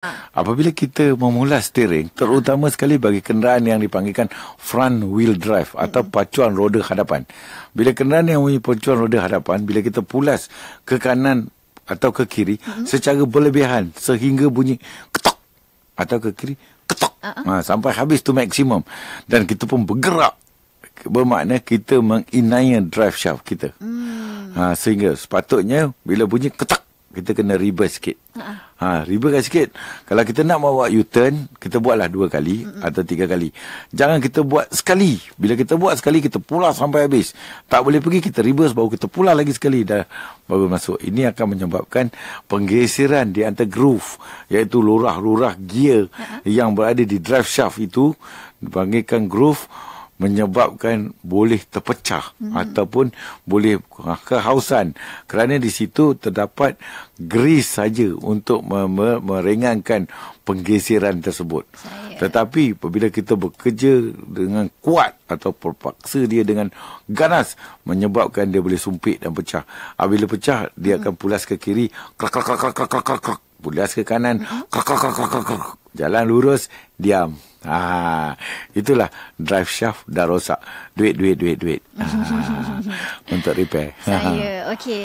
Ah. Apabila kita memulas steering, terutama sekali bagi kenderaan yang dipanggilkan front wheel drive atau pacuan roda hadapan. Bila kenderaan yang mempunyai pacuan roda hadapan, bila kita pulas ke kanan atau ke kiri secara berlebihan sehingga bunyi ketok atau ke kiri ketok uh-huh. ha, sampai habis tu maksimum dan kita pun bergerak bermakna kita menginai drive shaft kita. Hmm. Ha, sehingga sepatutnya bila bunyi ketok kita kena riba sikit. Uh-huh. Ha, ha kan sikit. Kalau kita nak bawa U-turn, kita buatlah dua kali uh-huh. atau tiga kali. Jangan kita buat sekali. Bila kita buat sekali, kita pula sampai habis. Tak boleh pergi, kita riba sebab kita pula lagi sekali. Dah baru masuk. Ini akan menyebabkan penggeseran di antara groove, iaitu lurah-lurah gear uh-huh. yang berada di drive shaft itu, dipanggilkan groove, menyebabkan boleh terpecah hmm. ataupun boleh kehausan kerana di situ terdapat geris saja untuk meringankan penggeseran tersebut. Saya. Tetapi apabila kita bekerja dengan kuat atau perpaksa dia dengan ganas menyebabkan dia boleh sumpit dan pecah. Apabila pecah dia hmm. akan pulas ke kiri krak krak krak krak krak krak pulas ke kanan krak krak krak krak krak jalan lurus diam ha itulah drive shaft dah rosak duit duit duit duit ha, untuk repair saya okey